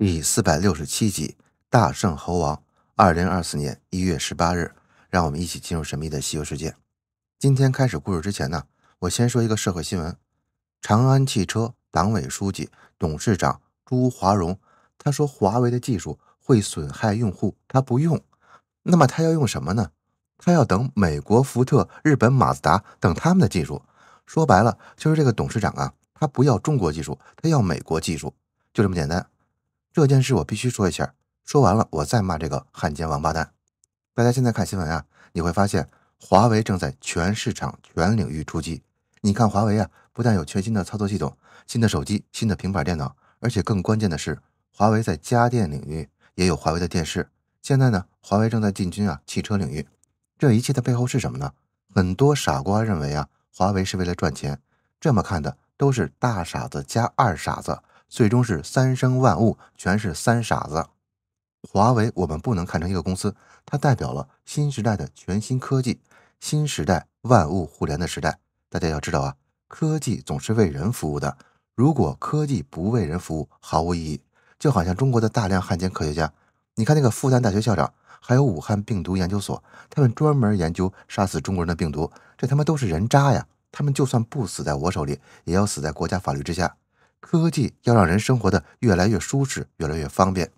第四百六十七集《大圣猴王》，二零二四年一月十八日，让我们一起进入神秘的西游世界。今天开始故事之前呢，我先说一个社会新闻：长安汽车党委书记、董事长朱华荣，他说华为的技术会损害用户，他不用。那么他要用什么呢？他要等美国福特、日本马自达等他们的技术。说白了，就是这个董事长啊，他不要中国技术，他要美国技术，就这么简单。这件事我必须说一下，说完了我再骂这个汉奸王八蛋。大家现在看新闻啊，你会发现华为正在全市场、全领域出击。你看华为啊，不但有全新的操作系统、新的手机、新的平板电脑，而且更关键的是，华为在家电领域也有华为的电视。现在呢，华为正在进军啊汽车领域。这一切的背后是什么呢？很多傻瓜认为啊，华为是为了赚钱。这么看的都是大傻子加二傻子。最终是三生万物，全是三傻子。华为，我们不能看成一个公司，它代表了新时代的全新科技，新时代万物互联的时代。大家要知道啊，科技总是为人服务的，如果科技不为人服务，毫无意义。就好像中国的大量汉奸科学家，你看那个复旦大学校长，还有武汉病毒研究所，他们专门研究杀死中国人的病毒，这他妈都是人渣呀！他们就算不死在我手里，也要死在国家法律之下。科技要让人生活的越来越舒适，越来越方便。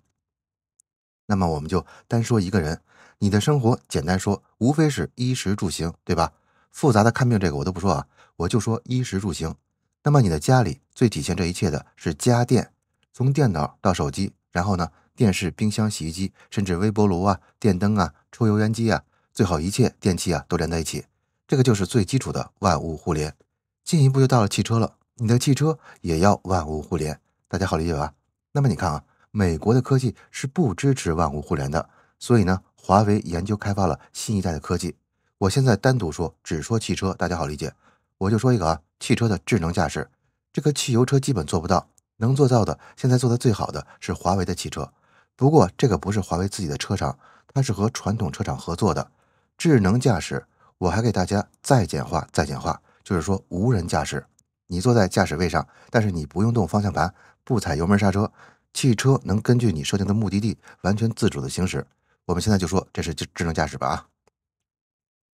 那么我们就单说一个人，你的生活简单说无非是衣食住行，对吧？复杂的看病这个我都不说啊，我就说衣食住行。那么你的家里最体现这一切的是家电，从电脑到手机，然后呢电视、冰箱、洗衣机，甚至微波炉啊、电灯啊、抽油烟机啊，最好一切电器啊都连在一起，这个就是最基础的万物互联。进一步就到了汽车了。你的汽车也要万物互联，大家好理解吧？那么你看啊，美国的科技是不支持万物互联的，所以呢，华为研究开发了新一代的科技。我现在单独说，只说汽车，大家好理解。我就说一个啊，汽车的智能驾驶，这个汽油车基本做不到，能做到的，现在做的最好的是华为的汽车。不过这个不是华为自己的车厂，它是和传统车厂合作的。智能驾驶，我还给大家再简化再简化，就是说无人驾驶。你坐在驾驶位上，但是你不用动方向盘，不踩油门刹车，汽车能根据你设定的目的地，完全自主的行驶。我们现在就说这是智能驾驶吧啊。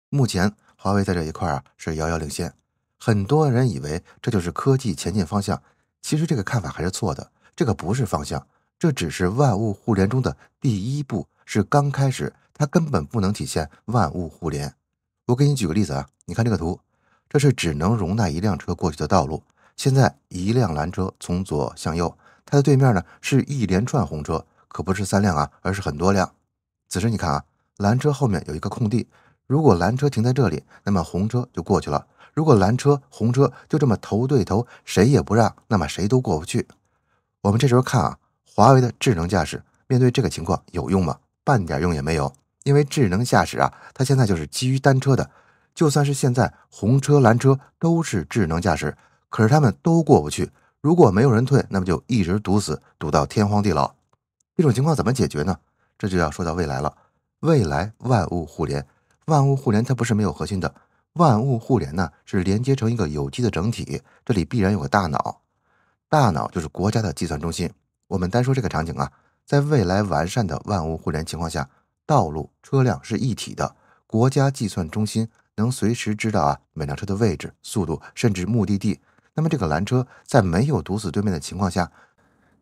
目前华为在这一块啊是遥遥领先，很多人以为这就是科技前进方向，其实这个看法还是错的，这个不是方向，这只是万物互联中的第一步，是刚开始，它根本不能体现万物互联。我给你举个例子啊，你看这个图。这是只能容纳一辆车过去的道路。现在一辆蓝车从左向右，它的对面呢是一连串红车，可不是三辆啊，而是很多辆。此时你看啊，蓝车后面有一个空地，如果蓝车停在这里，那么红车就过去了；如果蓝车、红车就这么头对头，谁也不让，那么谁都过不去。我们这时候看啊，华为的智能驾驶面对这个情况有用吗？半点用也没有，因为智能驾驶啊，它现在就是基于单车的。就算是现在红车蓝车都是智能驾驶，可是他们都过不去。如果没有人退，那么就一直堵死，堵到天荒地老。这种情况怎么解决呢？这就要说到未来了。未来万物互联，万物互联它不是没有核心的。万物互联呢，是连接成一个有机的整体，这里必然有个大脑。大脑就是国家的计算中心。我们单说这个场景啊，在未来完善的万物互联情况下，道路车辆是一体的，国家计算中心。能随时知道啊，每辆车的位置、速度，甚至目的地。那么这个拦车在没有堵死对面的情况下，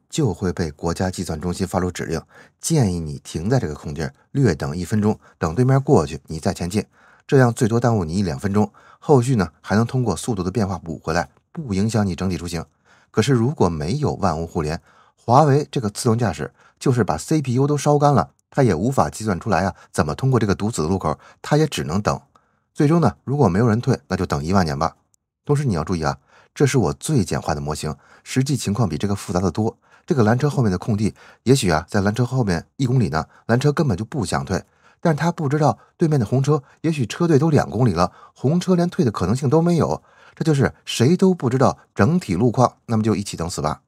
就会被国家计算中心发出指令，建议你停在这个空地略等一分钟，等对面过去，你再前进。这样最多耽误你一两分钟，后续呢还能通过速度的变化补回来，不影响你整体出行。可是如果没有万物互联，华为这个自动驾驶就是把 CPU 都烧干了，它也无法计算出来啊，怎么通过这个堵死的路口，它也只能等。最终呢，如果没有人退，那就等一万年吧。同时你要注意啊，这是我最简化的模型，实际情况比这个复杂的多。这个蓝车后面的空地，也许啊，在蓝车后面一公里呢，蓝车根本就不想退，但是他不知道对面的红车，也许车队都两公里了，红车连退的可能性都没有。这就是谁都不知道整体路况，那么就一起等死吧。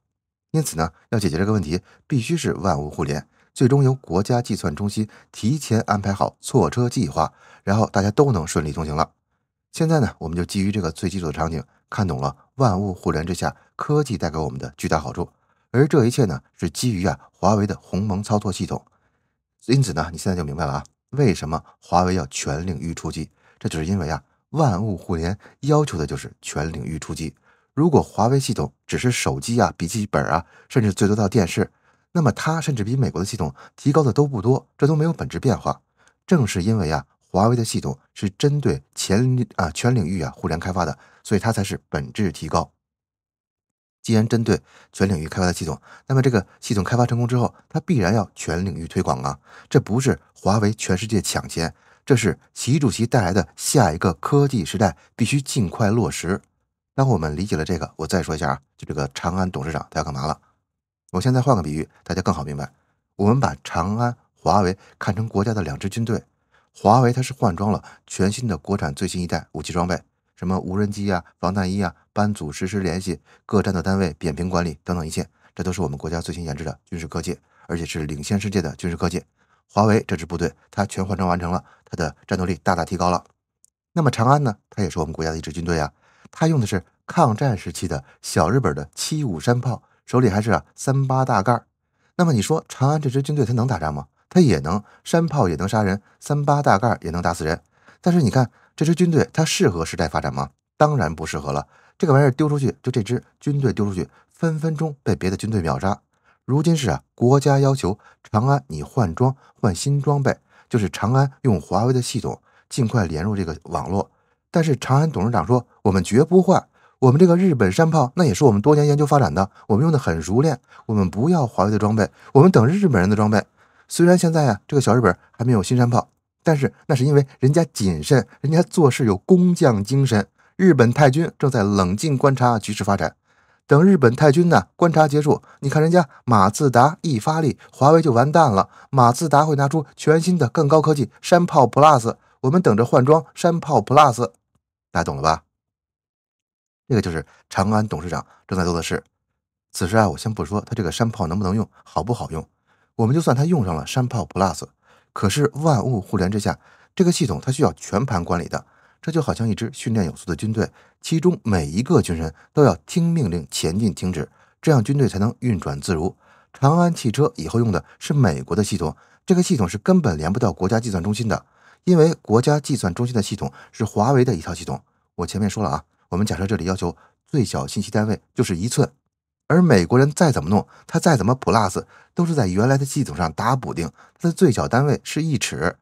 因此呢，要解决这个问题，必须是万物互联。最终由国家计算中心提前安排好错车计划，然后大家都能顺利通行了。现在呢，我们就基于这个最基础的场景，看懂了万物互联之下科技带给我们的巨大好处。而这一切呢，是基于啊华为的鸿蒙操作系统。因此呢，你现在就明白了啊，为什么华为要全领域出击？这就是因为啊万物互联要求的就是全领域出击。如果华为系统只是手机啊、笔记本啊，甚至最多到电视。那么它甚至比美国的系统提高的都不多，这都没有本质变化。正是因为啊，华为的系统是针对全啊全领域啊互联开发的，所以它才是本质提高。既然针对全领域开发的系统，那么这个系统开发成功之后，它必然要全领域推广啊！这不是华为全世界抢钱，这是习主席带来的下一个科技时代必须尽快落实。当我们理解了这个，我再说一下啊，就这个长安董事长他要干嘛了？我现在换个比喻，大家更好明白。我们把长安、华为看成国家的两支军队。华为它是换装了全新的国产最新一代武器装备，什么无人机啊、防弹衣啊、班组实时联系、各战斗单位扁平管理等等一切，这都是我们国家最新研制的军事科技，而且是领先世界的军事科技。华为这支部队，它全换装完成了，它的战斗力大大提高了。那么长安呢？它也是我们国家的一支军队啊，它用的是抗战时期的“小日本”的七五山炮。手里还是啊三八大盖，那么你说长安这支军队他能打仗吗？他也能山炮也能杀人，三八大盖也能打死人。但是你看这支军队，它适合时代发展吗？当然不适合了。这个玩意儿丢出去，就这支军队丢出去，分分钟被别的军队秒杀。如今是啊，国家要求长安你换装换新装备，就是长安用华为的系统尽快连入这个网络。但是长安董事长说，我们绝不换。我们这个日本山炮，那也是我们多年研究发展的，我们用的很熟练。我们不要华为的装备，我们等日本人的装备。虽然现在啊，这个小日本还没有新山炮，但是那是因为人家谨慎，人家做事有工匠精神。日本太君正在冷静观察局势发展，等日本太君呢观察结束，你看人家马自达一发力，华为就完蛋了。马自达会拿出全新的更高科技山炮 Plus，我们等着换装山炮 Plus，大家懂了吧？那个就是长安董事长正在做的事。此时啊，我先不说他这个山炮能不能用，好不好用。我们就算他用上了山炮 Plus，可是万物互联之下，这个系统它需要全盘管理的。这就好像一支训练有素的军队，其中每一个军人都要听命令前进、停止，这样军队才能运转自如。长安汽车以后用的是美国的系统，这个系统是根本连不到国家计算中心的，因为国家计算中心的系统是华为的一套系统。我前面说了啊。我们假设这里要求最小信息单位就是一寸，而美国人再怎么弄，他再怎么 plus，都是在原来的系统上打补丁，它的最小单位是一尺。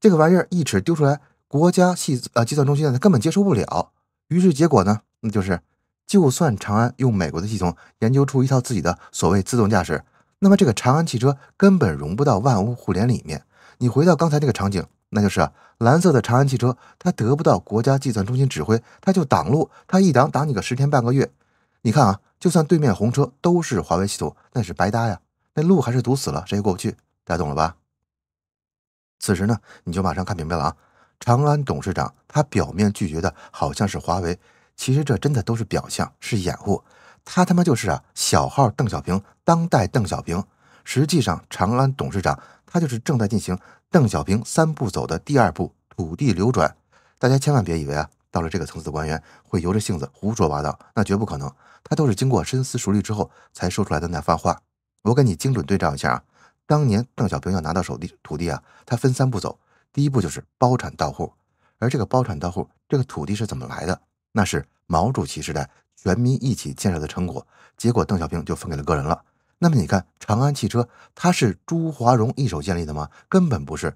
这个玩意儿一尺丢出来，国家系呃计算中心它根本接受不了。于是结果呢，那就是就算长安用美国的系统研究出一套自己的所谓自动驾驶，那么这个长安汽车根本融不到万物互联里面。你回到刚才那个场景。那就是啊，蓝色的长安汽车，它得不到国家计算中心指挥，它就挡路，它一挡挡你个十天半个月。你看啊，就算对面红车都是华为系统，那是白搭呀，那路还是堵死了，谁也过不去。大家懂了吧？此时呢，你就马上看明白了啊！长安董事长他表面拒绝的好像是华为，其实这真的都是表象，是掩护。他他妈就是啊，小号邓小平，当代邓小平。实际上，长安董事长。他就是正在进行邓小平三步走的第二步土地流转，大家千万别以为啊，到了这个层次的官员会由着性子胡说八道，那绝不可能，他都是经过深思熟虑之后才说出来的那番话。我给你精准对照一下啊，当年邓小平要拿到手地土地啊，他分三步走，第一步就是包产到户，而这个包产到户，这个土地是怎么来的？那是毛主席时代全民一起建设的成果，结果邓小平就分给了个人了。那么你看，长安汽车它是朱华荣一手建立的吗？根本不是，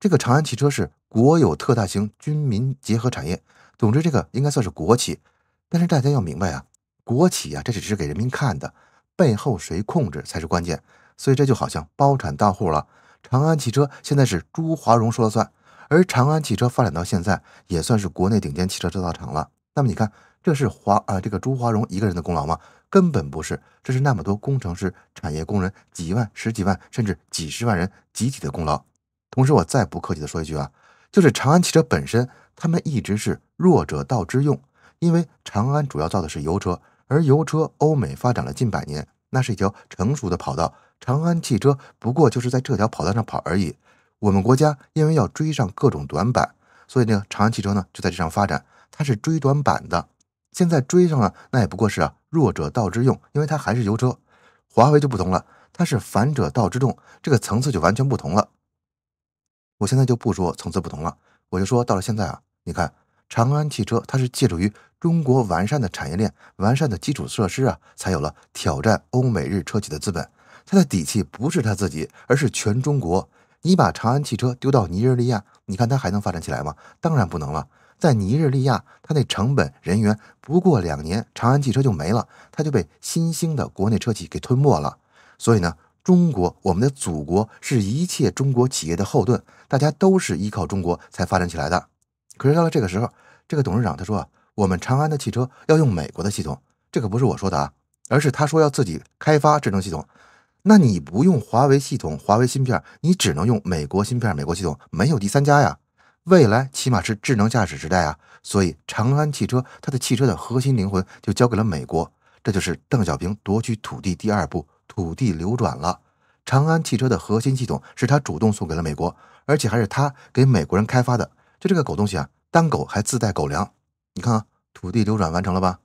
这个长安汽车是国有特大型军民结合产业，总之这个应该算是国企。但是大家要明白啊，国企啊这只是给人民看的，背后谁控制才是关键。所以这就好像包产大户了，长安汽车现在是朱华荣说了算，而长安汽车发展到现在也算是国内顶尖汽车制造厂了。那么你看，这是华啊这个朱华荣一个人的功劳吗？根本不是，这是那么多工程师、产业工人几万、十几万甚至几十万人集体的功劳。同时，我再不客气的说一句啊，就是长安汽车本身，他们一直是弱者道之用，因为长安主要造的是油车，而油车欧美发展了近百年，那是一条成熟的跑道。长安汽车不过就是在这条跑道上跑而已。我们国家因为要追上各种短板，所以呢，长安汽车呢就在这上发展，它是追短板的。现在追上了，那也不过是啊，弱者道之用，因为它还是油车。华为就不同了，它是反者道之动，这个层次就完全不同了。我现在就不说层次不同了，我就说到了现在啊，你看长安汽车，它是借助于中国完善的产业链、完善的基础设施啊，才有了挑战欧美日车企的资本。它的底气不是它自己，而是全中国。你把长安汽车丢到尼日利亚，你看它还能发展起来吗？当然不能了。在尼日利亚，他那成本人员不过两年，长安汽车就没了，他就被新兴的国内车企给吞没了。所以呢，中国，我们的祖国是一切中国企业的后盾，大家都是依靠中国才发展起来的。可是到了这个时候，这个董事长他说啊，我们长安的汽车要用美国的系统，这可不是我说的啊，而是他说要自己开发智能系统。那你不用华为系统、华为芯片，你只能用美国芯片、美国系统，没有第三家呀。未来起码是智能驾驶时代啊，所以长安汽车它的汽车的核心灵魂就交给了美国，这就是邓小平夺取土地第二步土地流转了。长安汽车的核心系统是他主动送给了美国，而且还是他给美国人开发的。就这个狗东西啊，当狗还自带狗粮。你看啊，土地流转完成了吧？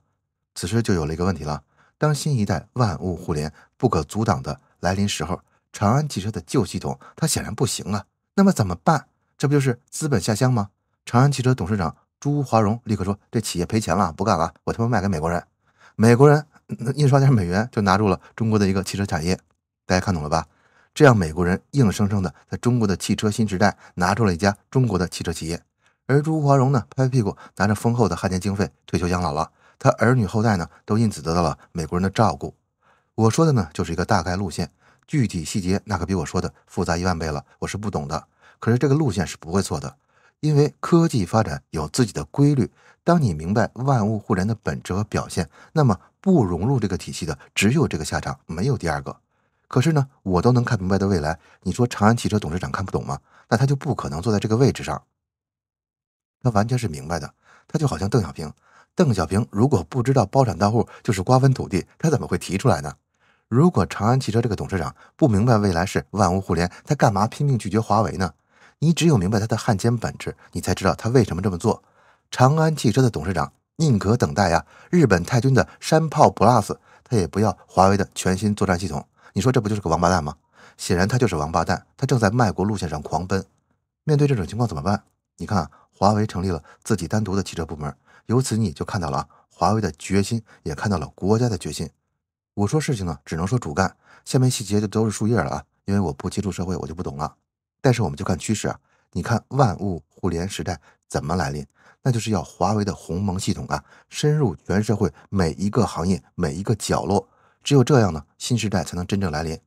此时就有了一个问题了，当新一代万物互联不可阻挡的来临时候，长安汽车的旧系统它显然不行啊，那么怎么办？这不就是资本下乡吗？长安汽车董事长朱华荣立刻说：“这企业赔钱了，不干了，我他妈卖给美国人！美国人印刷点美元就拿住了中国的一个汽车产业。”大家看懂了吧？这样美国人硬生生的在中国的汽车新时代拿住了一家中国的汽车企业，而朱华荣呢，拍拍屁股拿着丰厚的汉奸经费退休养老了。他儿女后代呢，都因此得到了美国人的照顾。我说的呢，就是一个大概路线，具体细节那可比我说的复杂一万倍了，我是不懂的。可是这个路线是不会错的，因为科技发展有自己的规律。当你明白万物互联的本质和表现，那么不融入这个体系的只有这个下场，没有第二个。可是呢，我都能看明白的未来，你说长安汽车董事长看不懂吗？那他就不可能坐在这个位置上。他完全是明白的，他就好像邓小平。邓小平如果不知道包产到户就是瓜分土地，他怎么会提出来呢？如果长安汽车这个董事长不明白未来是万物互联，他干嘛拼命拒绝华为呢？你只有明白他的汉奸本质，你才知道他为什么这么做。长安汽车的董事长宁可等待啊，日本太君的山炮 Plus，他也不要华为的全新作战系统。你说这不就是个王八蛋吗？显然他就是王八蛋，他正在卖国路线上狂奔。面对这种情况怎么办？你看华为成立了自己单独的汽车部门，由此你就看到了啊，华为的决心，也看到了国家的决心。我说事情呢，只能说主干，下面细节就都是树叶了啊，因为我不接触社会，我就不懂了。但是我们就看趋势啊！你看万物互联时代怎么来临？那就是要华为的鸿蒙系统啊，深入全社会每一个行业、每一个角落。只有这样呢，新时代才能真正来临。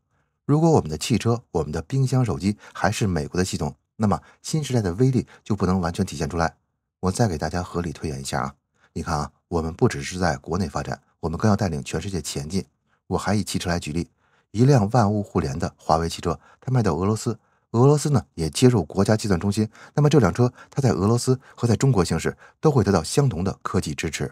如果我们的汽车、我们的冰箱、手机还是美国的系统，那么新时代的威力就不能完全体现出来。我再给大家合理推演一下啊！你看啊，我们不只是在国内发展，我们更要带领全世界前进。我还以汽车来举例，一辆万物互联的华为汽车，它卖到俄罗斯。俄罗斯呢也接入国家计算中心，那么这辆车它在俄罗斯和在中国行驶都会得到相同的科技支持。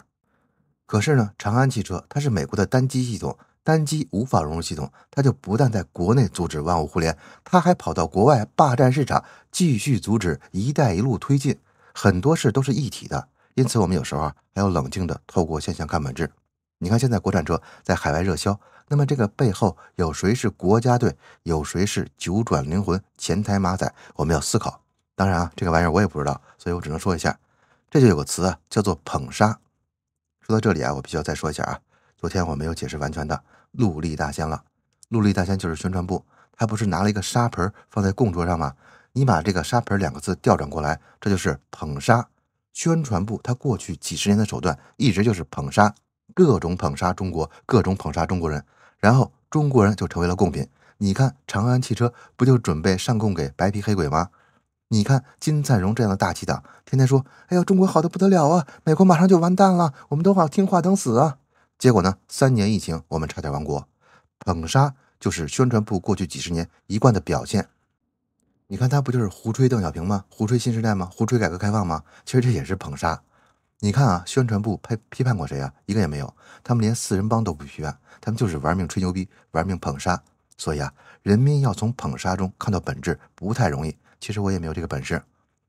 可是呢，长安汽车它是美国的单机系统，单机无法融入系统，它就不但在国内阻止万物互联，它还跑到国外霸占市场，继续阻止“一带一路”推进。很多事都是一体的，因此我们有时候啊还要冷静地透过现象看本质。你看，现在国产车在海外热销。那么这个背后有谁是国家队？有谁是九转灵魂前台马仔？我们要思考。当然啊，这个玩意儿我也不知道，所以我只能说一下。这就有个词啊，叫做捧杀。说到这里啊，我必须要再说一下啊，昨天我没有解释完全的陆立大仙了。陆立大仙就是宣传部，他不是拿了一个沙盆放在供桌上吗？你把这个沙盆两个字调转过来，这就是捧杀。宣传部他过去几十年的手段，一直就是捧杀，各种捧杀中国，各种捧杀中国人。然后中国人就成为了贡品，你看长安汽车不就准备上供给白皮黑鬼吗？你看金灿荣这样的大气党，天天说：“哎呀，中国好的不得了啊，美国马上就完蛋了，我们都好听话等死啊。”结果呢，三年疫情我们差点亡国，捧杀就是宣传部过去几十年一贯的表现。你看他不就是胡吹邓小平吗？胡吹新时代吗？胡吹改革开放吗？其实这也是捧杀。你看啊，宣传部批批判过谁啊？一个也没有。他们连四人帮都不批判，他们就是玩命吹牛逼，玩命捧杀。所以啊，人民要从捧杀中看到本质不太容易。其实我也没有这个本事。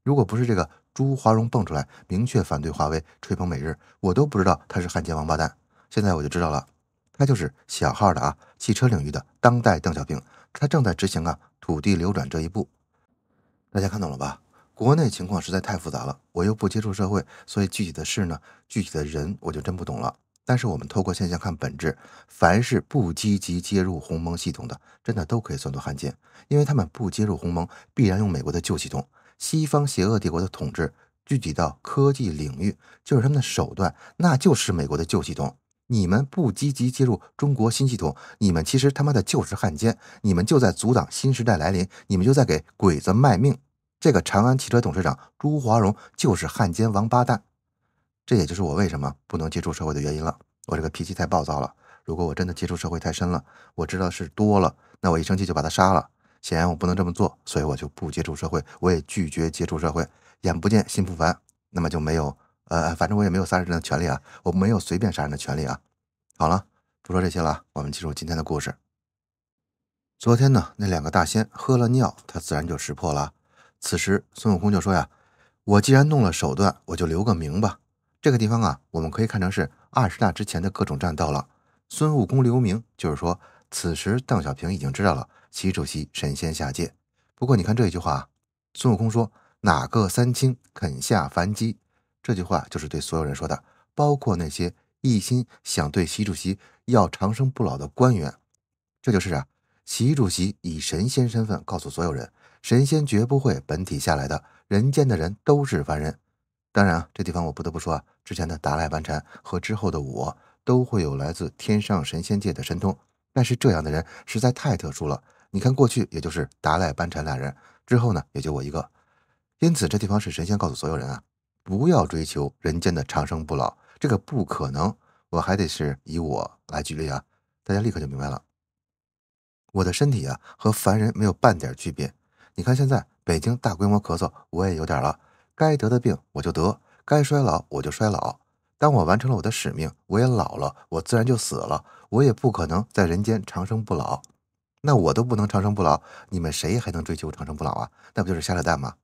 如果不是这个朱华荣蹦出来明确反对华为吹捧美日，我都不知道他是汉奸王八蛋。现在我就知道了，他就是小号的啊，汽车领域的当代邓小平。他正在执行啊土地流转这一步。大家看懂了吧？国内情况实在太复杂了，我又不接触社会，所以具体的事呢，具体的人我就真不懂了。但是我们透过现象看本质，凡是不积极接入鸿蒙系统的，真的都可以算作汉奸，因为他们不接入鸿蒙，必然用美国的旧系统。西方邪恶帝国的统治具体到科技领域，就是他们的手段，那就是美国的旧系统。你们不积极接入中国新系统，你们其实他妈的就是汉奸，你们就在阻挡新时代来临，你们就在给鬼子卖命。这个长安汽车董事长朱华荣就是汉奸王八蛋，这也就是我为什么不能接触社会的原因了。我这个脾气太暴躁了，如果我真的接触社会太深了，我知道事多了，那我一生气就把他杀了。显然我不能这么做，所以我就不接触社会，我也拒绝接触社会，眼不见心不烦。那么就没有呃，反正我也没有杀人的权利啊，我没有随便杀人的权利啊。好了，不说这些了，我们进入今天的故事。昨天呢，那两个大仙喝了尿，他自然就识破了。此时，孙悟空就说：“呀，我既然弄了手段，我就留个名吧。这个地方啊，我们可以看成是二十大之前的各种战斗了。孙悟空留名，就是说，此时邓小平已经知道了习主席神仙下界。不过，你看这一句话啊，孙悟空说：‘哪个三清肯下凡机？’这句话就是对所有人说的，包括那些一心想对习主席要长生不老的官员。这就是啊。”习主席以神仙身份告诉所有人：神仙绝不会本体下来的，人间的人都是凡人。当然啊，这地方我不得不说啊，之前的达赖班禅和之后的我都会有来自天上神仙界的神通，但是这样的人实在太特殊了。你看过去也就是达赖班禅俩人，之后呢也就我一个。因此，这地方是神仙告诉所有人啊，不要追求人间的长生不老，这个不可能。我还得是以我来举例啊，大家立刻就明白了。我的身体啊和凡人没有半点区别。你看，现在北京大规模咳嗽，我也有点了。该得的病我就得，该衰老我就衰老。当我完成了我的使命，我也老了，我自然就死了。我也不可能在人间长生不老。那我都不能长生不老，你们谁还能追求长生不老啊？那不就是瞎扯淡吗？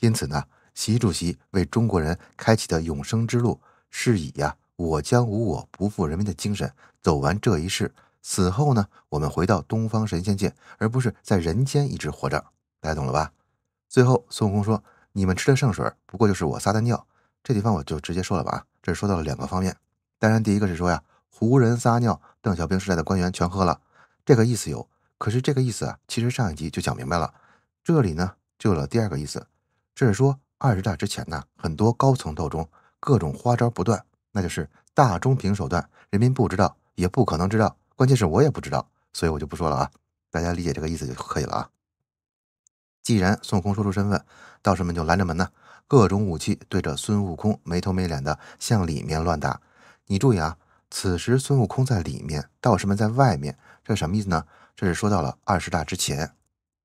因此呢，习主席为中国人开启的永生之路，是以呀“我将无我，不负人民”的精神走完这一世。死后呢，我们回到东方神仙界，而不是在人间一直活着。大家懂了吧？最后，孙悟空说：“你们吃的圣水，不过就是我撒的尿。”这地方我就直接说了吧。这是说到了两个方面。当然，第一个是说呀，胡人撒尿，邓小平时代的官员全喝了，这个意思有。可是这个意思啊，其实上一集就讲明白了。这里呢，就有了第二个意思，这是说二十大之前呢，很多高层斗争，各种花招不断，那就是大中平手段，人民不知道，也不可能知道。关键是我也不知道，所以我就不说了啊，大家理解这个意思就可以了啊。既然孙悟空说出身份，道士们就拦着门呢，各种武器对着孙悟空没头没脸的向里面乱打。你注意啊，此时孙悟空在里面，道士们在外面，这是什么意思呢？这是说到了二十大之前，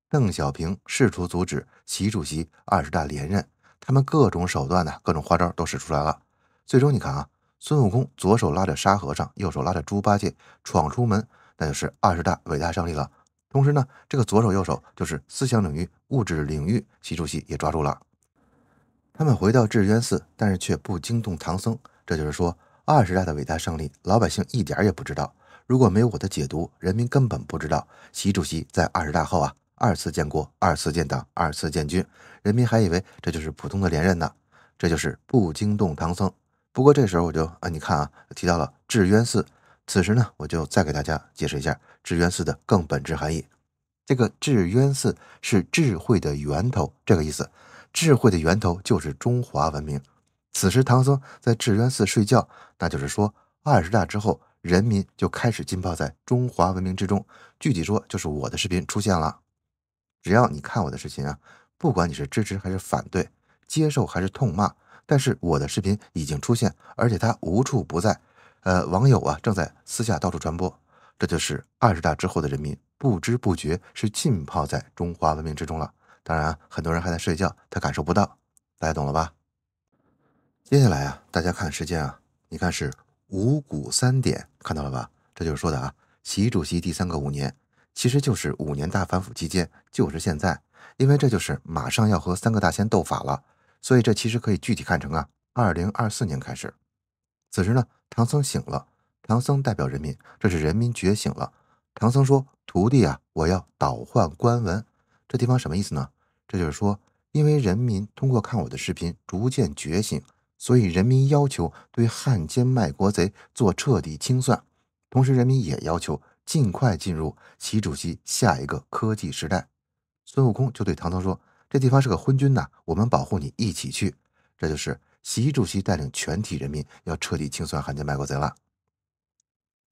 邓小平试图阻止习主席二十大连任，他们各种手段呢，各种花招都使出来了。最终你看啊。孙悟空左手拉着沙和尚，右手拉着猪八戒，闯出门，那就是二十大伟大胜利了。同时呢，这个左手右手就是思想领域、物质领域，习主席也抓住了。他们回到智渊寺，但是却不惊动唐僧。这就是说，二十大的伟大胜利，老百姓一点也不知道。如果没有我的解读，人民根本不知道习主席在二十大后啊，二次建国、二次建党、二次建军，人民还以为这就是普通的连任呢。这就是不惊动唐僧。不过这时候我就啊，你看啊，提到了智渊寺。此时呢，我就再给大家解释一下智渊寺的更本质含义。这个智渊寺是智慧的源头，这个意思。智慧的源头就是中华文明。此时唐僧在智渊寺睡觉，那就是说二十大之后，人民就开始浸泡在中华文明之中。具体说，就是我的视频出现了。只要你看我的视频啊，不管你是支持还是反对，接受还是痛骂。但是我的视频已经出现，而且它无处不在，呃，网友啊正在私下到处传播。这就是二十大之后的人民不知不觉是浸泡在中华文明之中了。当然，很多人还在睡觉，他感受不到。大家懂了吧？接下来啊，大家看时间啊，你看是五谷三点，看到了吧？这就是说的啊，习主席第三个五年其实就是五年大反腐期间，就是现在，因为这就是马上要和三个大仙斗法了。所以这其实可以具体看成啊，二零二四年开始。此时呢，唐僧醒了。唐僧代表人民，这是人民觉醒了。唐僧说：“徒弟啊，我要倒换官文。”这地方什么意思呢？这就是说，因为人民通过看我的视频逐渐觉醒，所以人民要求对汉奸卖国贼做彻底清算。同时，人民也要求尽快进入习主席下一个科技时代。孙悟空就对唐僧说。这地方是个昏君呐，我们保护你一起去。这就是习主席带领全体人民要彻底清算汉奸卖国贼了。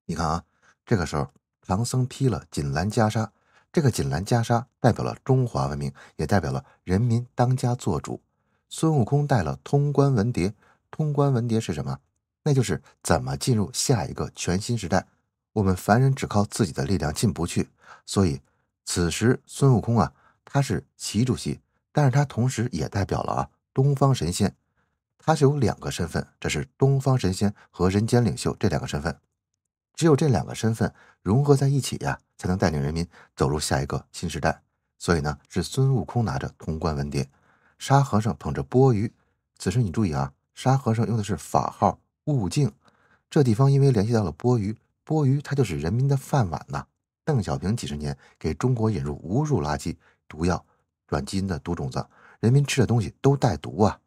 你看啊，这个时候唐僧披了锦襕袈裟，这个锦襕袈裟代表了中华文明，也代表了人民当家做主。孙悟空带了通关文牒，通关文牒是什么？那就是怎么进入下一个全新时代。我们凡人只靠自己的力量进不去，所以此时孙悟空啊，他是习主席。但是它同时也代表了啊，东方神仙，它是有两个身份，这是东方神仙和人间领袖这两个身份，只有这两个身份融合在一起呀，才能带领人民走入下一个新时代。所以呢，是孙悟空拿着通关文牒，沙和尚捧着钵盂。此时你注意啊，沙和尚用的是法号悟净，这地方因为联系到了钵盂，钵盂它就是人民的饭碗呐。邓小平几十年给中国引入无数垃圾毒药。转基因的毒种子，人民吃的东西都带毒啊！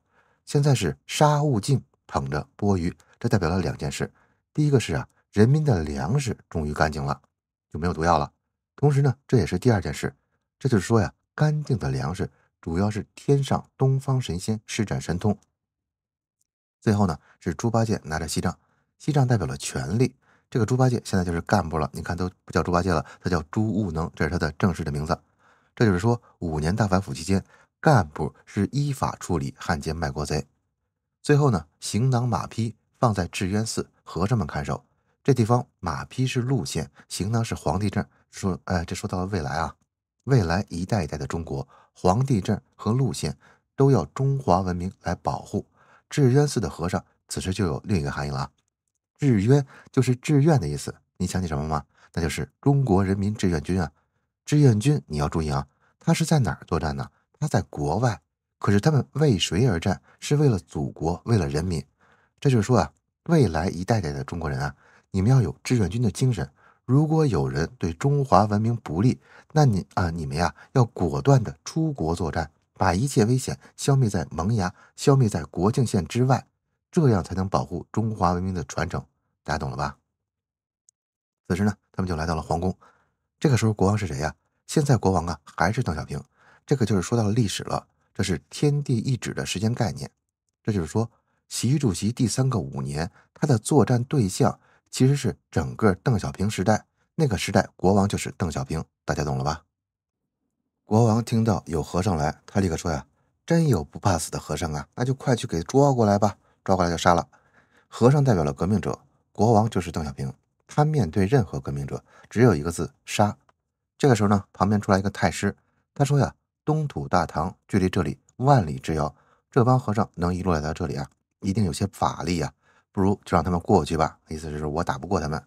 现在是沙悟净捧着钵盂，这代表了两件事：第一个是啊，人民的粮食终于干净了，就没有毒药了；同时呢，这也是第二件事，这就是说呀，干净的粮食主要是天上东方神仙施展神通。最后呢，是猪八戒拿着锡杖，锡杖代表了权力。这个猪八戒现在就是干部了，你看都不叫猪八戒了，他叫猪悟能，这是他的正式的名字。这就是说，五年大反腐期间，干部是依法处理汉奸卖国贼。最后呢，行囊马匹放在志渊寺，和尚们看守这地方。马匹是路线，行囊是皇帝证。说，哎，这说到了未来啊，未来一代一代的中国皇帝证和路线都要中华文明来保护。志渊寺的和尚此时就有另一个含义了啊，志渊就是志愿的意思。你想起什么吗？那就是中国人民志愿军啊。志愿军，你要注意啊！他是在哪儿作战呢？他在国外。可是他们为谁而战？是为了祖国，为了人民。这就是说啊，未来一代代的中国人啊，你们要有志愿军的精神。如果有人对中华文明不利，那你啊，你们呀，要果断的出国作战，把一切危险消灭在萌芽，消灭在国境线之外，这样才能保护中华文明的传承。大家懂了吧？此时呢，他们就来到了皇宫。这个时候国王是谁呀？现在国王啊还是邓小平。这个就是说到了历史了，这是天地一指的时间概念。这就是说，习主席第三个五年，他的作战对象其实是整个邓小平时代。那个时代国王就是邓小平，大家懂了吧？国王听到有和尚来，他立刻说呀：“真有不怕死的和尚啊，那就快去给抓过来吧，抓过来就杀了。”和尚代表了革命者，国王就是邓小平。他面对任何革命者，只有一个字：杀。这个时候呢，旁边出来一个太师，他说：“呀，东土大唐距离这里万里之遥，这帮和尚能一路来到这里啊，一定有些法力啊，不如就让他们过去吧。”意思就是我打不过他们。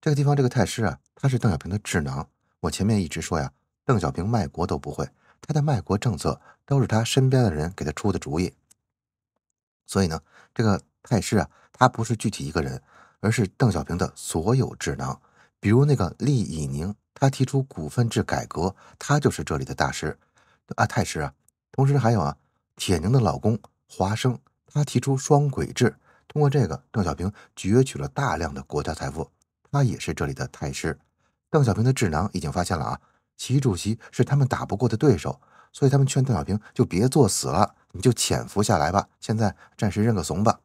这个地方这个太师啊，他是邓小平的智囊。我前面一直说呀，邓小平卖国都不会，他的卖国政策都是他身边的人给他出的主意。所以呢，这个太师啊，他不是具体一个人。而是邓小平的所有智囊，比如那个厉以宁，他提出股份制改革，他就是这里的大师，啊，太师啊。同时还有啊，铁凝的老公华生，他提出双轨制，通过这个，邓小平攫取了大量的国家财富，他也是这里的太师。邓小平的智囊已经发现了啊，习主席是他们打不过的对手，所以他们劝邓小平就别作死了，你就潜伏下来吧，现在暂时认个怂吧。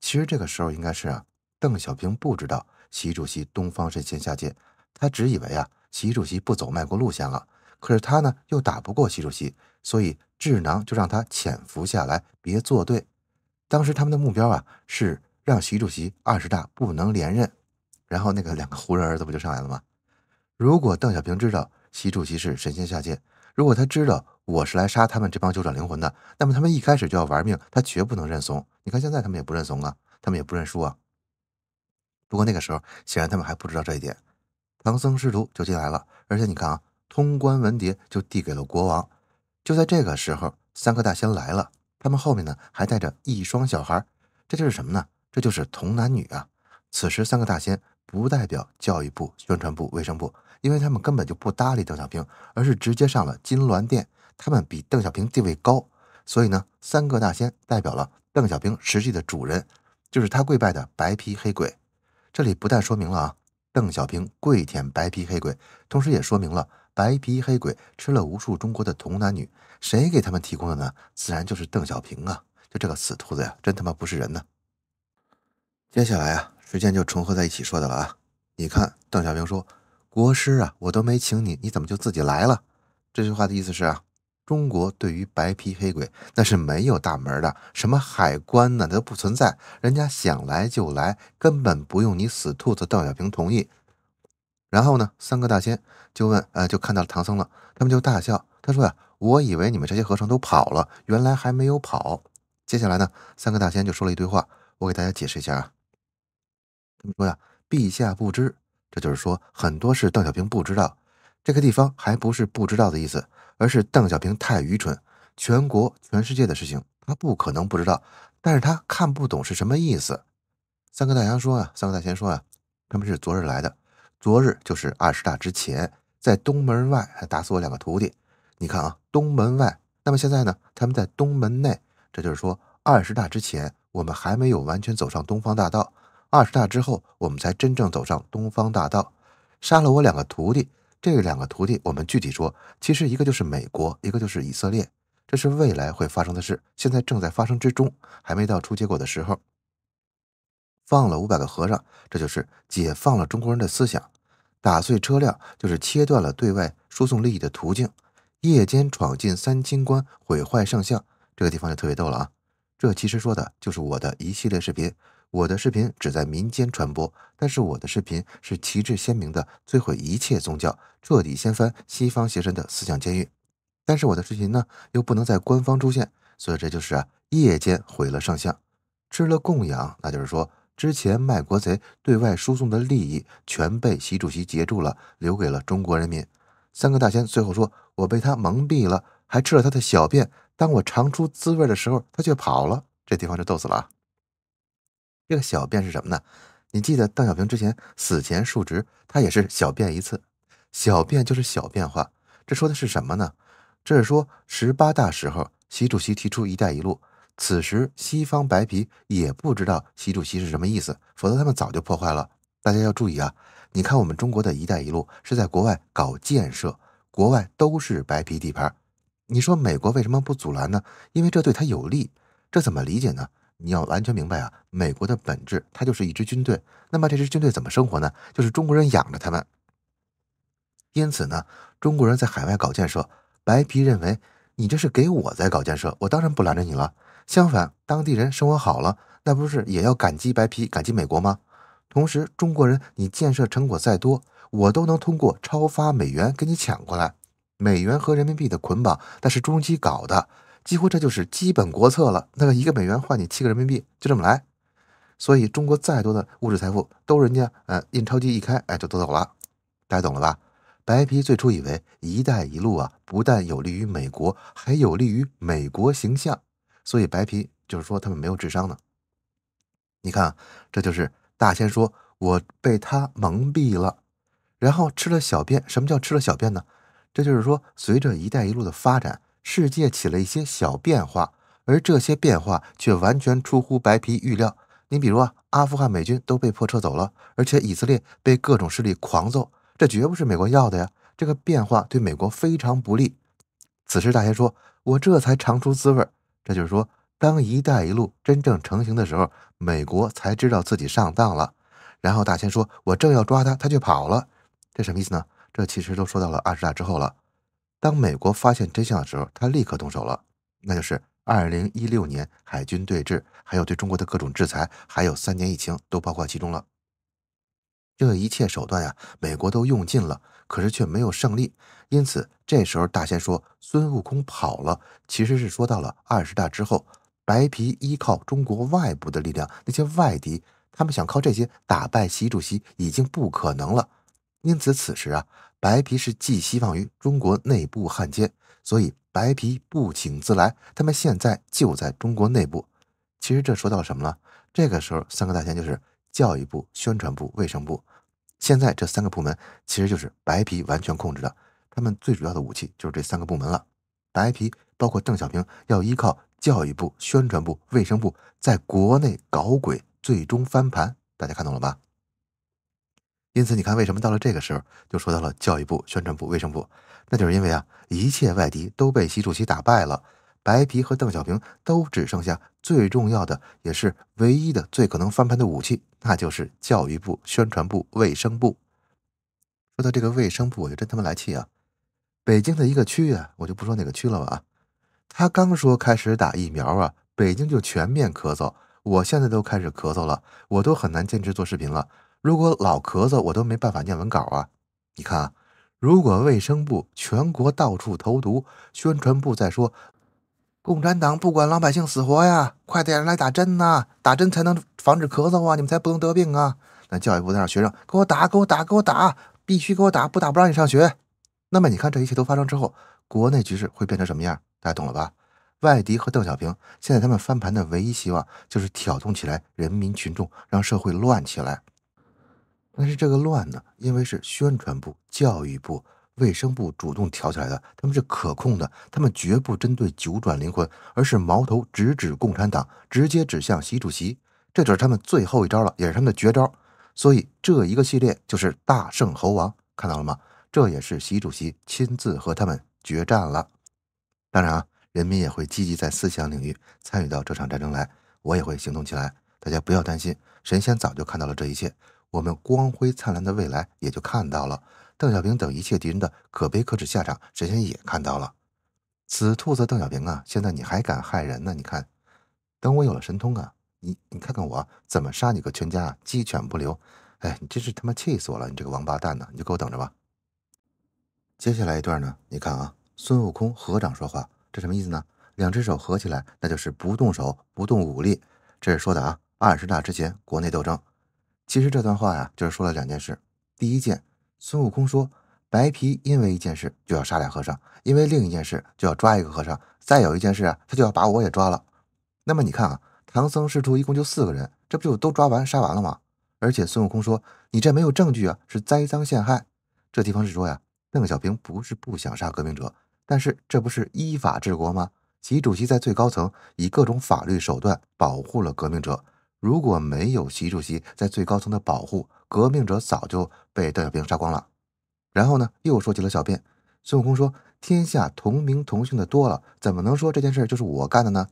其实这个时候应该是啊。邓小平不知道习主席东方神仙下界，他只以为啊，习主席不走卖国路线了。可是他呢，又打不过习主席，所以智囊就让他潜伏下来，别作对。当时他们的目标啊，是让习主席二十大不能连任，然后那个两个胡人儿子不就上来了吗？如果邓小平知道习主席是神仙下界，如果他知道我是来杀他们这帮九转灵魂的，那么他们一开始就要玩命，他绝不能认怂。你看现在他们也不认怂啊，他们也不认输啊。不过那个时候，显然他们还不知道这一点。唐僧师徒就进来了，而且你看啊，通关文牒就递给了国王。就在这个时候，三个大仙来了，他们后面呢还带着一双小孩，这就是什么呢？这就是童男女啊！此时三个大仙不代表教育部、宣传部、卫生部，因为他们根本就不搭理邓小平，而是直接上了金銮殿。他们比邓小平地位高，所以呢，三个大仙代表了邓小平实际的主人，就是他跪拜的白皮黑鬼。这里不但说明了啊，邓小平跪舔白皮黑鬼，同时也说明了白皮黑鬼吃了无数中国的童男女，谁给他们提供的呢？自然就是邓小平啊！就这个死兔子呀，真他妈不是人呢！接下来啊，时间就重合在一起说的了啊，你看邓小平说：“国师啊，我都没请你，你怎么就自己来了？”这句话的意思是啊。中国对于白皮黑鬼那是没有大门的，什么海关呢都不存在，人家想来就来，根本不用你死兔子邓小平同意。然后呢，三个大仙就问，呃，就看到了唐僧了，他们就大笑，他说呀，我以为你们这些和尚都跑了，原来还没有跑。接下来呢，三个大仙就说了一堆话，我给大家解释一下啊，他们说呀，陛下不知，这就是说很多事邓小平不知道，这个地方还不是不知道的意思。而是邓小平太愚蠢，全国全世界的事情他不可能不知道，但是他看不懂是什么意思。三个大侠说啊，三个大仙说啊，他们是昨日来的，昨日就是二十大之前，在东门外还打死我两个徒弟。你看啊，东门外，那么现在呢，他们在东门内，这就是说二十大之前我们还没有完全走上东方大道，二十大之后我们才真正走上东方大道，杀了我两个徒弟。这两个徒弟，我们具体说，其实一个就是美国，一个就是以色列，这是未来会发生的事，现在正在发生之中，还没到出结果的时候。放了五百个和尚，这就是解放了中国人的思想；打碎车辆，就是切断了对外输送利益的途径；夜间闯进三清观，毁坏圣像，这个地方就特别逗了啊！这其实说的就是我的一系列视频。我的视频只在民间传播，但是我的视频是旗帜鲜明的摧毁一切宗教，彻底掀翻西方邪神的思想监狱。但是我的视频呢，又不能在官方出现，所以这就是啊，夜间毁了圣像，吃了供养，那就是说，之前卖国贼对外输送的利益，全被习主席截住了，留给了中国人民。三个大仙最后说：“我被他蒙蔽了，还吃了他的小便。当我尝出滋味的时候，他却跑了。”这地方就逗死了啊！这个小变是什么呢？你记得邓小平之前死前述职，他也是小变一次。小变就是小变化，这说的是什么呢？这是说十八大时候，习主席提出“一带一路”。此时西方白皮也不知道习主席是什么意思，否则他们早就破坏了。大家要注意啊！你看我们中国的一带一路是在国外搞建设，国外都是白皮地盘。你说美国为什么不阻拦呢？因为这对他有利。这怎么理解呢？你要完全明白啊！美国的本质，它就是一支军队。那么这支军队怎么生活呢？就是中国人养着他们。因此呢，中国人在海外搞建设，白皮认为你这是给我在搞建设，我当然不拦着你了。相反，当地人生活好了，那不是也要感激白皮、感激美国吗？同时，中国人你建设成果再多，我都能通过超发美元给你抢过来。美元和人民币的捆绑，那是中期搞的。几乎这就是基本国策了。那个一个美元换你七个人民币，就这么来。所以中国再多的物质财富，都人家呃印钞机一开，哎就都走了。大家懂了吧？白皮最初以为“一带一路”啊，不但有利于美国，还有利于美国形象。所以白皮就是说他们没有智商呢。你看，这就是大仙说，我被他蒙蔽了，然后吃了小便。什么叫吃了小便呢？这就是说，随着“一带一路”的发展。世界起了一些小变化，而这些变化却完全出乎白皮预料。你比如啊，阿富汗美军都被迫撤走了，而且以色列被各种势力狂揍，这绝不是美国要的呀！这个变化对美国非常不利。此时大仙说：“我这才尝出滋味。”这就是说，当“一带一路”真正成型的时候，美国才知道自己上当了。然后大仙说：“我正要抓他，他却跑了。”这什么意思呢？这其实都说到了二十大之后了。当美国发现真相的时候，他立刻动手了，那就是二零一六年海军对峙，还有对中国的各种制裁，还有三年疫情都包括其中了。这一切手段呀，美国都用尽了，可是却没有胜利。因此，这时候大仙说孙悟空跑了，其实是说到了二十大之后，白皮依靠中国外部的力量，那些外敌他们想靠这些打败习主席已经不可能了。因此，此时啊。白皮是寄希望于中国内部汉奸，所以白皮不请自来，他们现在就在中国内部。其实这说到了什么了？这个时候，三个大仙就是教育部、宣传部、卫生部。现在这三个部门其实就是白皮完全控制的。他们最主要的武器就是这三个部门了。白皮包括邓小平要依靠教育部、宣传部、卫生部在国内搞鬼，最终翻盘。大家看懂了吧？因此，你看，为什么到了这个时候就说到了教育部、宣传部、卫生部？那就是因为啊，一切外敌都被习主席打败了。白皮和邓小平都只剩下最重要的，也是唯一的、最可能翻盘的武器，那就是教育部、宣传部、卫生部。说到这个卫生部，我就真他妈来气啊！北京的一个区啊，我就不说哪个区了吧啊。他刚说开始打疫苗啊，北京就全面咳嗽。我现在都开始咳嗽了，我都很难坚持做视频了。如果老咳嗽，我都没办法念文稿啊！你看啊，如果卫生部全国到处投毒，宣传部在说共产党不管老百姓死活呀，快点来打针呐，打针才能防止咳嗽啊，你们才不能得病啊！那教育部在让学生给我打，给我打，给我打，必须给我打，不打不让你上学。那么你看，这一切都发生之后，国内局势会变成什么样？大家懂了吧？外敌和邓小平，现在他们翻盘的唯一希望就是挑动起来人民群众，让社会乱起来。但是这个乱呢，因为是宣传部、教育部、卫生部主动挑起来的，他们是可控的，他们绝不针对九转灵魂，而是矛头直指共产党，直接指向习主席，这就是他们最后一招了，也是他们的绝招。所以这一个系列就是大圣猴王，看到了吗？这也是习主席亲自和他们决战了。当然啊，人民也会积极在思想领域参与到这场战争来，我也会行动起来。大家不要担心，神仙早就看到了这一切。我们光辉灿烂的未来也就看到了，邓小平等一切敌人的可悲可耻下场，神仙也看到了。死兔子邓小平啊，现在你还敢害人呢？你看，等我有了神通啊，你你看看我怎么杀你个全家鸡犬不留！哎，你真是他妈气死我了！你这个王八蛋呢，你就给我等着吧。接下来一段呢，你看啊，孙悟空合掌说话，这什么意思呢？两只手合起来，那就是不动手，不动武力。这是说的啊，二十大之前国内斗争。其实这段话呀，就是说了两件事。第一件，孙悟空说白皮因为一件事就要杀俩和尚，因为另一件事就要抓一个和尚，再有一件事啊，他就要把我也抓了。那么你看啊，唐僧师徒一共就四个人，这不就都抓完杀完了吗？而且孙悟空说你这没有证据啊，是栽赃陷害。这地方是说呀，邓小平不是不想杀革命者，但是这不是依法治国吗？习主席在最高层以各种法律手段保护了革命者。如果没有习主席在最高层的保护，革命者早就被邓小平杀光了。然后呢，又说起了小便。孙悟空说：“天下同名同姓的多了，怎么能说这件事就是我干的呢？”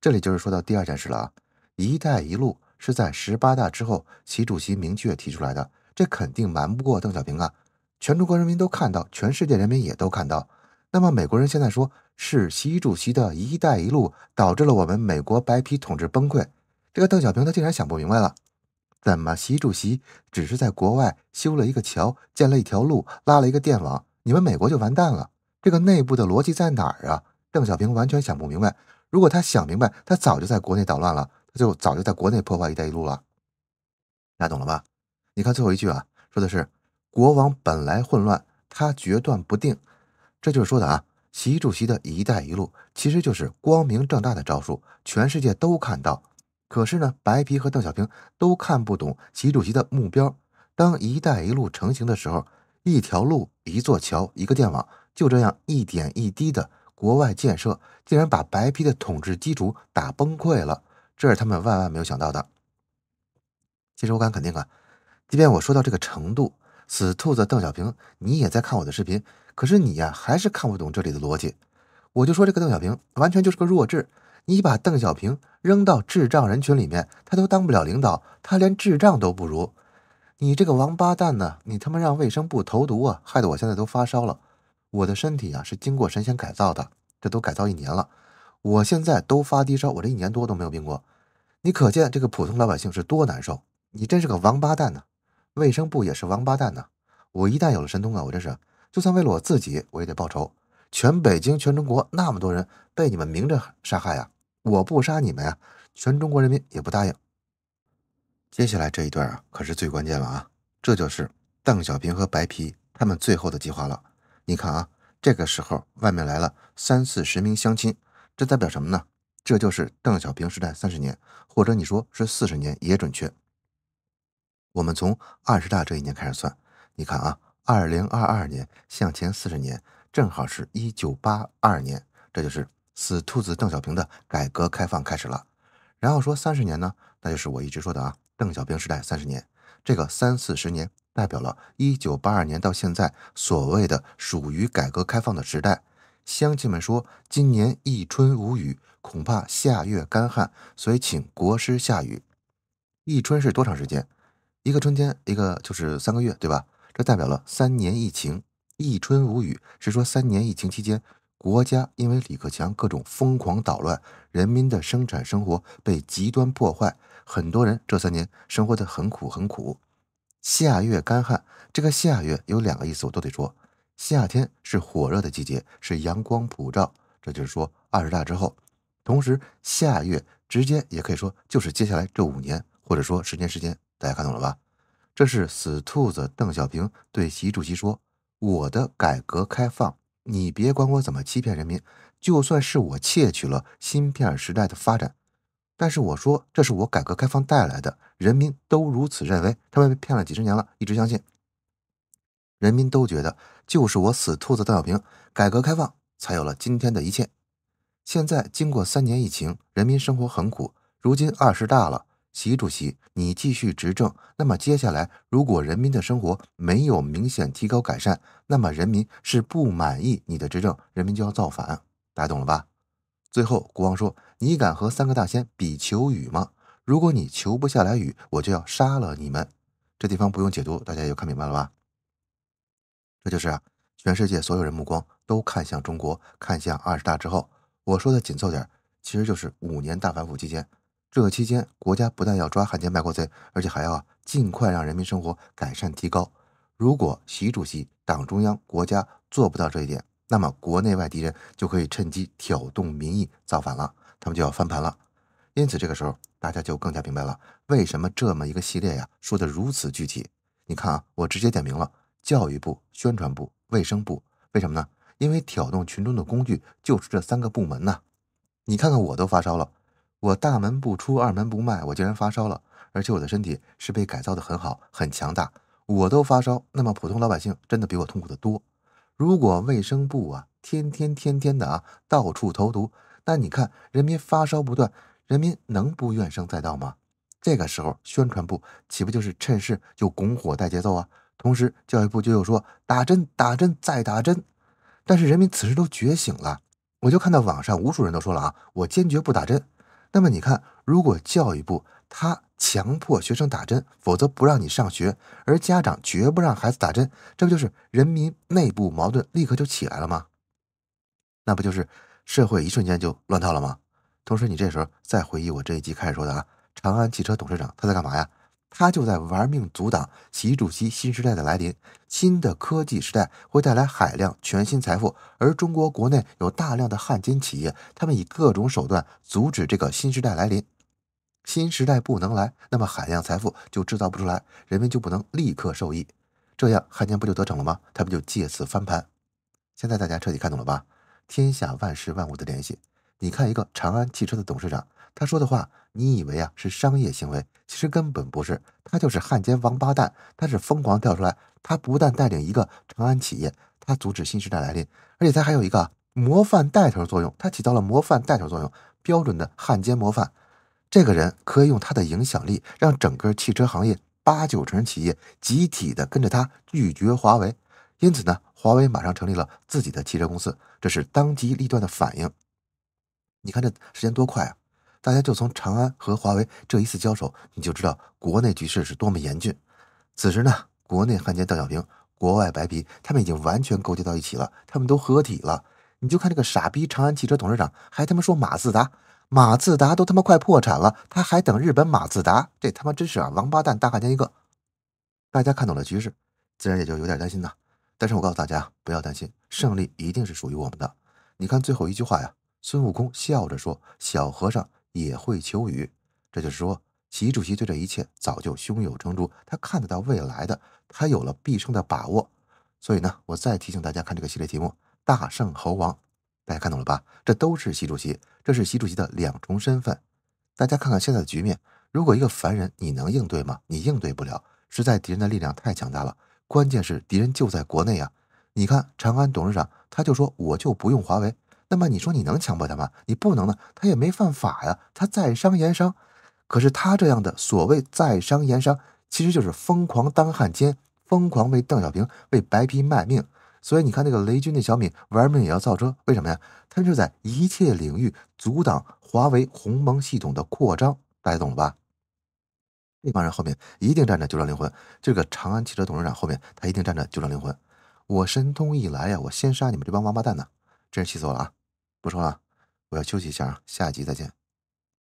这里就是说到第二件事了啊。“一带一路”是在十八大之后，习主席明确提出来的，这肯定瞒不过邓小平啊。全中国人民都看到，全世界人民也都看到。那么美国人现在说是习主席的“一带一路”导致了我们美国白皮统治崩溃。这个邓小平他竟然想不明白了，怎么习主席只是在国外修了一个桥、建了一条路、拉了一个电网，你们美国就完蛋了？这个内部的逻辑在哪儿啊？邓小平完全想不明白。如果他想明白，他早就在国内捣乱了，他就早就在国内破坏“一带一路”了。大家懂了吧？你看最后一句啊，说的是国王本来混乱，他决断不定。这就是说的啊，习主席的“一带一路”其实就是光明正大的招数，全世界都看到。可是呢，白皮和邓小平都看不懂习主席的目标。当“一带一路”成型的时候，一条路、一座桥、一个电网，就这样一点一滴的国外建设，竟然把白皮的统治基础打崩溃了，这是他们万万没有想到的。其实我敢肯定啊，即便我说到这个程度，死兔子邓小平，你也在看我的视频，可是你呀，还是看不懂这里的逻辑。我就说这个邓小平完全就是个弱智。你把邓小平扔到智障人群里面，他都当不了领导，他连智障都不如。你这个王八蛋呢？你他妈让卫生部投毒啊！害得我现在都发烧了。我的身体啊是经过神仙改造的，这都改造一年了，我现在都发低烧，我这一年多都没有病过。你可见这个普通老百姓是多难受？你真是个王八蛋呢！卫生部也是王八蛋呢。我一旦有了神通啊，我真是就算为了我自己，我也得报仇。全北京、全中国那么多人被你们明着杀害啊！我不杀你们呀，全中国人民也不答应。接下来这一段啊，可是最关键了啊，这就是邓小平和白皮他们最后的计划了。你看啊，这个时候外面来了三四十名乡亲，这代表什么呢？这就是邓小平时代三十年，或者你说是四十年也准确。我们从二十大这一年开始算，你看啊，二零二二年向前四十年正好是一九八二年，这就是。死兔子邓小平的改革开放开始了，然后说三十年呢，那就是我一直说的啊，邓小平时代三十年，这个三四十年代表了一九八二年到现在所谓的属于改革开放的时代。乡亲们说，今年一春无雨，恐怕下月干旱，所以请国师下雨。一春是多长时间？一个春天，一个就是三个月，对吧？这代表了三年疫情。一春无雨是说三年疫情期间。国家因为李克强各种疯狂捣乱，人民的生产生活被极端破坏，很多人这三年生活的很苦很苦。夏月干旱，这个夏月有两个意思，我都得说。夏天是火热的季节，是阳光普照，这就是说二十大之后。同时，夏月直接也可以说就是接下来这五年或者说十年时间，大家看懂了吧？这是死兔子邓小平对习主席说：“我的改革开放。”你别管我怎么欺骗人民，就算是我窃取了芯片时代的发展，但是我说这是我改革开放带来的，人民都如此认为，他们被骗了几十年了，一直相信。人民都觉得就是我死兔子邓小平改革开放才有了今天的一切。现在经过三年疫情，人民生活很苦，如今二十大了。习主席，你继续执政，那么接下来如果人民的生活没有明显提高改善，那么人民是不满意你的执政，人民就要造反。大家懂了吧？最后国王说：“你敢和三个大仙比求雨吗？如果你求不下来雨，我就要杀了你们。”这地方不用解读，大家也看明白了吧？这就是啊，全世界所有人目光都看向中国，看向二十大之后，我说的紧凑点，其实就是五年大反腐期间。这期间，国家不但要抓汉奸卖国贼，而且还要尽快让人民生活改善提高。如果习主席、党中央、国家做不到这一点，那么国内外敌人就可以趁机挑动民意造反了，他们就要翻盘了。因此，这个时候大家就更加明白了为什么这么一个系列呀说的如此具体。你看啊，我直接点名了教育部、宣传部、卫生部，为什么呢？因为挑动群众的工具就是这三个部门呐。你看看，我都发烧了。我大门不出，二门不迈，我竟然发烧了，而且我的身体是被改造的很好，很强大。我都发烧，那么普通老百姓真的比我痛苦的多。如果卫生部啊，天天天天的啊，到处投毒，那你看人民发烧不断，人民能不怨声载道吗？这个时候，宣传部岂不就是趁势就拱火带节奏啊？同时，教育部就又说打针，打针，再打针。但是人民此时都觉醒了，我就看到网上无数人都说了啊，我坚决不打针。那么你看，如果教育部他强迫学生打针，否则不让你上学，而家长绝不让孩子打针，这不就是人民内部矛盾立刻就起来了吗？那不就是社会一瞬间就乱套了吗？同时，你这时候再回忆我这一集开始说的啊，长安汽车董事长他在干嘛呀？他就在玩命阻挡习主席新时代的来临。新的科技时代会带来海量全新财富，而中国国内有大量的汉奸企业，他们以各种手段阻止这个新时代来临。新时代不能来，那么海量财富就制造不出来，人民就不能立刻受益，这样汉奸不就得逞了吗？他们就借此翻盘。现在大家彻底看懂了吧？天下万事万物的联系。你看一个长安汽车的董事长，他说的话。你以为啊是商业行为，其实根本不是，他就是汉奸王八蛋。他是疯狂跳出来，他不但带领一个长安企业，他阻止新时代来临，而且他还有一个模范带头作用，他起到了模范带头作用，标准的汉奸模范。这个人可以用他的影响力，让整个汽车行业八九成企业集体的跟着他拒绝华为。因此呢，华为马上成立了自己的汽车公司，这是当机立断的反应。你看这时间多快啊！大家就从长安和华为这一次交手，你就知道国内局势是多么严峻。此时呢，国内汉奸邓小平，国外白皮，他们已经完全勾结到一起了，他们都合体了。你就看这个傻逼长安汽车董事长，还他妈说马自达，马自达都他妈快破产了，他还等日本马自达，这他妈真是啊，王八蛋大汉奸一个。大家看懂了局势，自然也就有点担心呐。但是我告诉大家，不要担心，胜利一定是属于我们的。你看最后一句话呀，孙悟空笑着说：“小和尚。”也会求雨，这就是说，习主席对这一切早就胸有成竹，他看得到未来的，他有了必胜的把握。所以呢，我再提醒大家看这个系列题目：大圣猴王，大家看懂了吧？这都是习主席，这是习主席的两重身份。大家看看现在的局面，如果一个凡人你能应对吗？你应对不了，实在敌人的力量太强大了。关键是敌人就在国内啊！你看长安董事长他就说，我就不用华为。那么你说你能强迫他吗？你不能呢，他也没犯法呀，他在商言商。可是他这样的所谓在商言商，其实就是疯狂当汉奸，疯狂为邓小平、为白皮卖命。所以你看那个雷军、那小米玩命也要造车，为什么呀？他是在一切领域阻挡华为鸿蒙系统的扩张。大家懂了吧？这帮人后面一定站着九张灵魂。这个长安汽车董事长后面他一定站着九张灵魂。我神通一来呀，我先杀你们这帮王八蛋呢！真是气死我了啊！不说了，我要休息一下下下集再见。